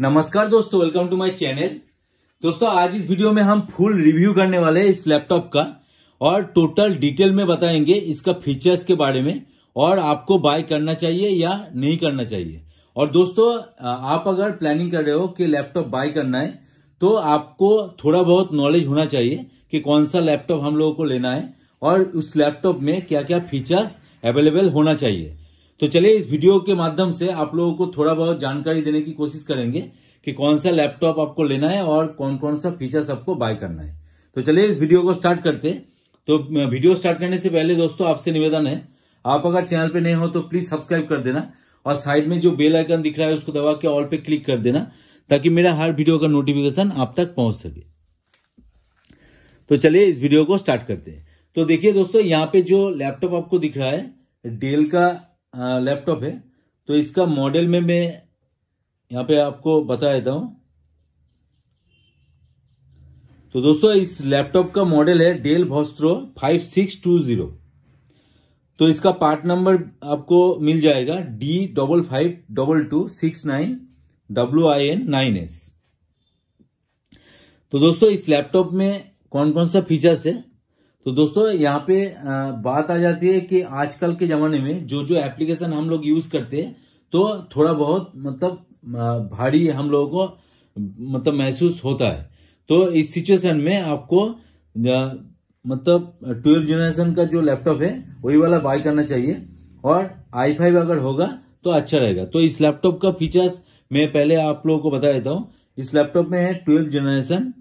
नमस्कार दोस्तों welcome to my channel दोस्तों आज इस वीडियो में हम फुल रिव्यू करने वाले हैं इस लैपटॉप का और टोटल डिटेल में बताएंगे इसका फीचर्स के बारे में और आपको बाय करना चाहिए या नहीं करना चाहिए और दोस्तों आप अगर प्लानिंग कर रहे हो कि लैपटॉप बाय करना है तो आपको थोड़ा बहुत नॉलेज होना चाहिए कि कौन सा लैपटॉप हम लोगों को लेना है और उस लैपटॉप में क्या क्या फीचर्स अवेलेबल होना चाहिए तो चलिए इस वीडियो के माध्यम से आप लोगों को थोड़ा बहुत जानकारी देने की कोशिश करेंगे कि कौन सा लैपटॉप आपको लेना है और कौन कौन सा फीचर्स आपको बाय करना है तो चलिए इस वीडियो को स्टार्ट करते तो वीडियो स्टार्ट करने से पहले दोस्तों आपसे निवेदन है आप अगर चैनल पे नए हो तो प्लीज सब्सक्राइब कर देना और साइड में जो बेल आइकन दिख रहा है उसको दबा के ऑल पे क्लिक कर देना ताकि मेरा हर वीडियो का नोटिफिकेशन आप तक पहुंच सके तो चलिए इस वीडियो को स्टार्ट करते हैं तो देखिए दोस्तों यहाँ पे जो लैपटॉप आपको दिख रहा है डेल का लैपटॉप हाँ, है तो इसका मॉडल में मैं यहाँ पे आपको बता देता हूं तो दोस्तों इस लैपटॉप का मॉडल है Dell Vostro five six two zero तो इसका पार्ट नंबर आपको मिल जाएगा D double five double two six nine W I N nine S तो दोस्तों इस लैपटॉप में कौन कौन सा फीचर्स है तो दोस्तों यहाँ पे बात आ जाती है कि आजकल के जमाने में जो जो एप्लीकेशन हम लोग यूज करते हैं तो थोड़ा बहुत मतलब भारी हम लोगों को मतलब महसूस होता है तो इस सिचुएशन में आपको मतलब ट्वेल्व जनरेशन का जो लैपटॉप है वही वाला बाय करना चाहिए और आई फाइव अगर होगा तो अच्छा रहेगा तो इस लैपटॉप का फीचर्स मैं पहले आप लोगों को बता देता हूँ इस लैपटॉप में है twelve generation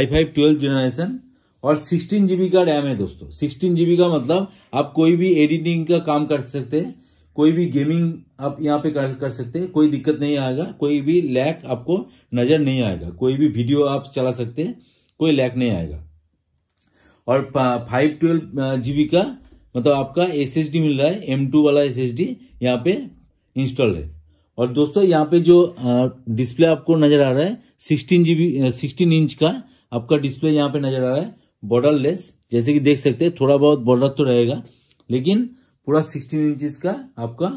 i five twelve generation और सिक्सटीन जीबी का रैम है दोस्तों सिक्सटीन जीबी का मतलब आप कोई भी एडिटिंग का काम कर सकते हैं कोई भी गेमिंग आप यहाँ पे कर कर सकते हैं कोई दिक्कत नहीं आएगा कोई भी लैक आपको नजर नहीं आएगा कोई भी वीडियो आप चला सकते हैं कोई लैक नहीं आएगा और फाइव ट्वेल्व जीबी का मतलब आपका एस मिल रहा है एम टू वाला एस एस डी यहाँ पे इंस्टॉल है और दोस्तों यहाँ पे जो डिस्प्ले आपको नजर आ रहा है सिक्सटीन जीबी सिक्सटीन इंच का आपका डिस्प्ले यहाँ पे नजर आ रहा है बॉर्डर लेस जैसे कि देख सकते हैं थोड़ा बहुत बॉर्डर तो रहेगा लेकिन पूरा सिक्सटीन इंचज का आपका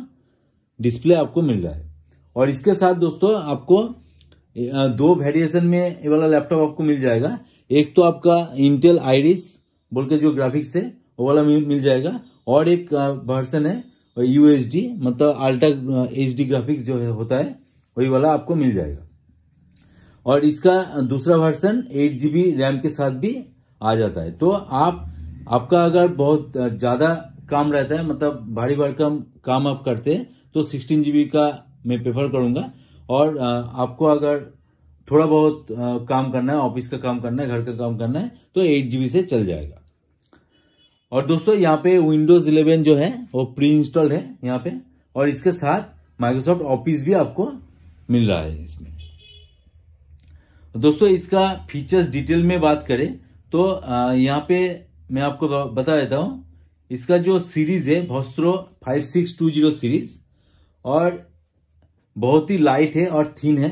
डिस्प्ले आपको मिल रहा है और इसके साथ दोस्तों आपको दो वेरिएशन में ये वाला लैपटॉप आपको मिल जाएगा एक तो आपका इंटेल आईरिस बोल के जो ग्राफिक्स है वो वाला मिल जाएगा और एक वर्सन है यूएसडी मतलब अल्ट्रा एच ग्राफिक्स जो है होता है वही वाला आपको मिल जाएगा और इसका दूसरा वर्सन एट जीबी रैम के साथ भी आ जाता है तो आप आपका अगर बहुत ज़्यादा काम रहता है मतलब भारी भरकम काम आप करते हैं तो सिक्सटीन जी का मैं प्रेफर करूंगा और आपको अगर थोड़ा बहुत काम करना है ऑफिस का काम करना है घर का काम करना है तो एट जी से चल जाएगा और दोस्तों यहाँ पे विंडोज इलेवन जो है वो प्री इंस्टॉल्ड है यहाँ पे और इसके साथ माइक्रोसॉफ्ट ऑफिस भी आपको मिल रहा है इसमें दोस्तों इसका फीचर्स डिटेल में बात करें तो यहाँ पे मैं आपको बता देता हूँ इसका जो सीरीज है Vostro five six two zero series और बहुत ही लाइट है और थीन है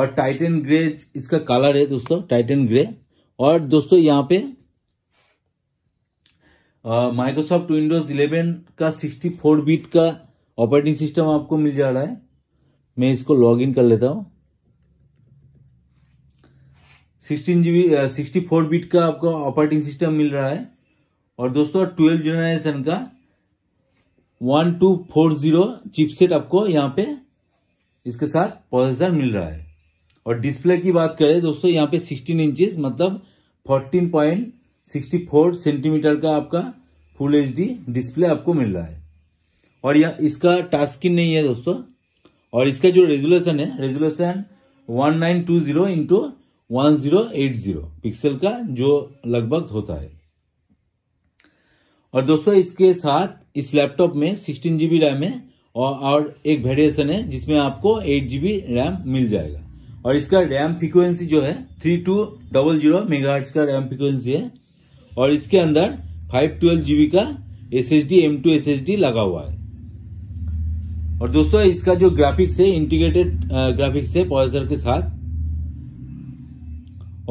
और टाइटन ग्रे इसका कलर है दोस्तों टाइटन ग्रे और दोस्तों यहाँ पे माइक्रोसॉफ्ट विंडोज 11 का 64 बीट का ऑपरेटिंग सिस्टम आपको मिल जा रहा है मैं इसको लॉग इन कर लेता हूँ sixteen G sixty four bit का आपको ऑपरेटिंग सिस्टम मिल रहा है और दोस्तों ट्वेल्व जनरेशन का one two four zero chipset आपको यहाँ पे इसके साथ प्रोसेसर मिल रहा है और डिस्प्ले की बात करें दोस्तों यहाँ पे सिक्सटीन इंचेस मतलब fourteen point sixty four centimetre का आपका फुल एच डिस्प्ले आपको मिल रहा है और यह इसका टास्किन नहीं है दोस्तों और इसका जो रेजुलेशन है resolution one nine two zero into 1080 pixel का जो लगभग होता है और दोस्तों इसके साथ इस लैपटॉप में सिक्सटीन जीबी रैम है और और एक वेरिएशन है जिसमें आपको एट जीबी रैम मिल जाएगा और इसका रैम फ्रिक्वेंसी जो है three two double zero mega का रैम फ्रिक्वेंसी है और इसके अंदर फाइव ट्वेल्व जीबी का S H D M two S H D लगा हुआ है और दोस्तों इसका जो ग्राफिक्स है इंटीग्रेटेड ग्राफिक्स है प्रोसेसर के साथ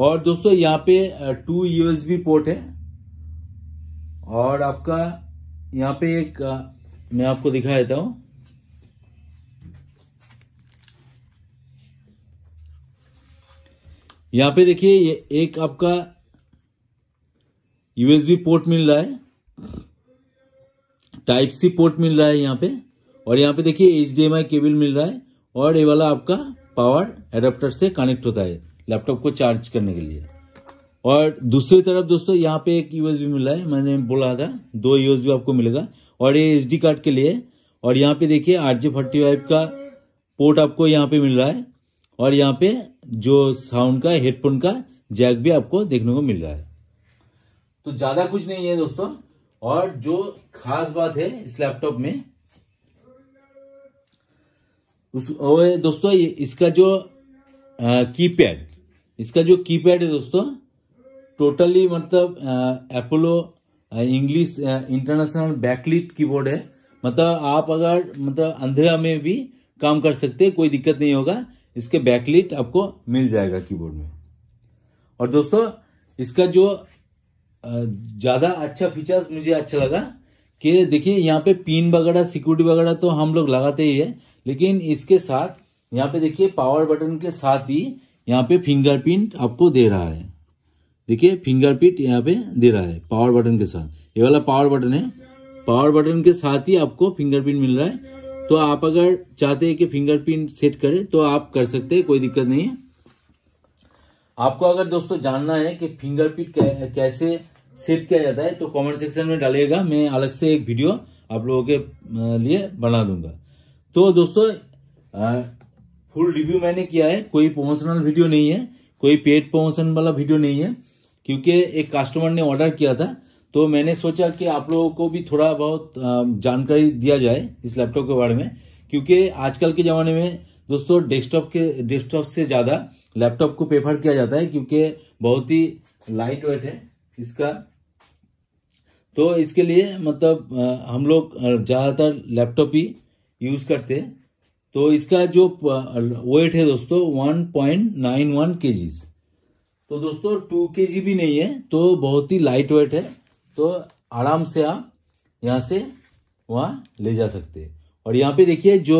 और दोस्तों यहाँ पे टू यूएसबी पोर्ट है और आपका यहाँ पे एक मैं आपको दिखा देता हूं यहाँ पे देखिए ये एक आपका यूएसबी पोर्ट मिल रहा है टाइप सी पोर्ट मिल रहा है यहाँ पे और यहाँ पे देखिए एच केबल मिल रहा है और ये वाला आपका पावर एडाप्टर से कनेक्ट होता है लैपटॉप को चार्ज करने के लिए और दूसरी तरफ दोस्तों यहाँ पे एक यूएसबी मिला है मैंने बोला था दो यूएसबी आपको मिलेगा और ये एसडी कार्ड के लिए और यहाँ पे देखिए आर जी फोर्टी फाइव का पोर्ट आपको यहाँ पे मिल रहा है और यहाँ पे जो साउंड का हेडफोन का जैक भी आपको देखने को मिल रहा है तो ज़्यादा कुछ नहीं है दोस्तों और जो खास बात है इस लैपटॉप में उस दोस्तों इसका जो कीपैड इसका जो कीपैड है दोस्तों टोटली मतलब अपोलो इंग्लिश इंटरनेशनल बैकलिट कीबोर्ड है मतलब आप अगर मतलब अंधेरा में भी काम कर सकते हैं कोई दिक्कत नहीं होगा इसके बैकलिट आपको मिल जाएगा कीबोर्ड में और दोस्तों इसका जो ज़्यादा अच्छा फीचर्स मुझे अच्छा लगा कि देखिए यहाँ पे पिन वगैरह सिक्योरिटी वगैरह तो हम लोग लगाते ही है लेकिन इसके साथ यहाँ पे देखिए पावर बटन के साथ ही यहाँ पे फिंगरप्रिंट आपको दे रहा है देखिए फिंगरप्रिंट यहाँ पे दे रहा है पावर बटन के साथ ये वाला पावर बटन है पावर बटन के साथ ही आपको फिंगरप्रिंट मिल रहा है तो आप अगर चाहते हैं कि फिंगरप्रिंट सेट करें तो आप कर सकते हैं कोई दिक्कत नहीं है आपको अगर दोस्तों जानना है कि फिंगरप्रिंट कैसे सेट किया जाता है तो कमेंट सेक्शन में डालिएगा मैं अलग से एक वीडियो आप लोगों के लिए बना दूंगा तो दोस्तों फुल रिव्यू मैंने किया है कोई प्रमोशनल वीडियो नहीं है कोई पेड प्रमोशन वाला वीडियो नहीं है क्योंकि एक कस्टमर ने ऑर्डर किया था तो मैंने सोचा कि आप लोगों को भी थोड़ा बहुत जानकारी दिया जाए इस लैपटॉप के बारे में क्योंकि आजकल के ज़माने में दोस्तों डेस्कटॉप के डेस्कटॉप से ज़्यादा लैपटॉप को प्रेफर किया जाता है क्योंकि बहुत ही लाइट वेट है इसका तो इसके लिए मतलब हम लोग ज़्यादातर लैपटॉप ही यूज़ करते हैं तो इसका जो वेट है दोस्तों वन पॉइंट नाइन वन के तो दोस्तों टू के भी नहीं है तो बहुत ही लाइट वेट है तो आराम से आप यहाँ से वहाँ ले जा सकते हैं और यहाँ पे देखिए जो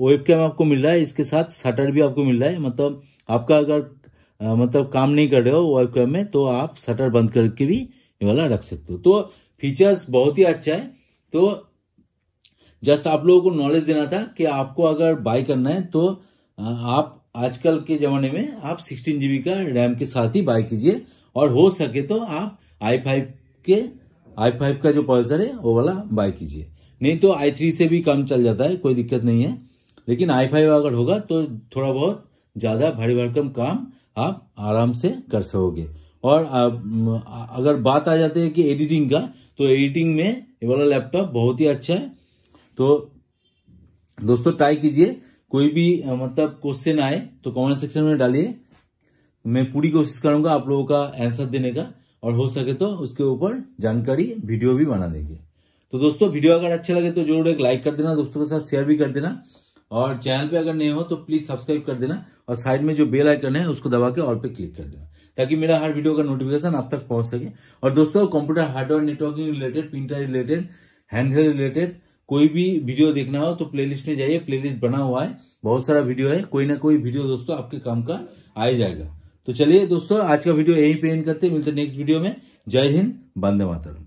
वेब कैम आपको मिल रहा है इसके साथ शटर भी आपको मिल रहा है मतलब आपका अगर मतलब काम नहीं कर रहे हो वेब कैम में तो आप शटर बंद करके भी ये वाला रख सकते हो तो फीचर्स बहुत ही अच्छा है तो जस्ट आप लोगों को नॉलेज देना था कि आपको अगर बाय करना है तो आप आजकल के जमाने में आप सिक्सटीन जीबी का रैम के साथ ही बाय कीजिए और हो सके तो आप आई फाइव के आई फाइव का जो प्रोसेसर है वो वाला बाय कीजिए नहीं तो आई थ्री से भी कम चल जाता है कोई दिक्कत नहीं है लेकिन आई फाइव अगर होगा तो थोड़ा बहुत ज़्यादा भारी भरकम काम आप आराम से कर सकोगे और अगर बात आ जाती है कि एडिटिंग का तो एडिटिंग में ये वाला लैपटॉप बहुत ही अच्छा है तो दोस्तों ट्राई कीजिए कोई भी मतलब क्वेश्चन आए तो कमेंट सेक्शन में डालिए मैं पूरी कोशिश करूंगा आप लोगों का आंसर देने का और हो सके तो उसके ऊपर जानकारी वीडियो भी बना देंगे तो दोस्तों वीडियो अगर अच्छा लगे तो जरूर एक लाइक कर देना दोस्तों के साथ शेयर भी कर देना और चैनल पे अगर नए हो तो प्लीज सब्सक्राइब कर देना और साइड में जो बेल आइकन है उसको दबा के और पे क्लिक कर देना ताकि मेरा हर वीडियो का नोटिफिकेशन आप तक पहुंच सके और दोस्तों computer hardware networking related printer related handheld related कोई भी वीडियो देखना हो तो प्लेलिस्ट में जाइए प्लेलिस्ट बना हुआ है बहुत सारा वीडियो है कोई ना कोई वीडियो दोस्तों आपके काम का आ जाएगा तो चलिए दोस्तों आज का वीडियो यहीं पे एंड करते हैं मिलते हैं नेक्स्ट वीडियो में जय हिंद बंदे मातरम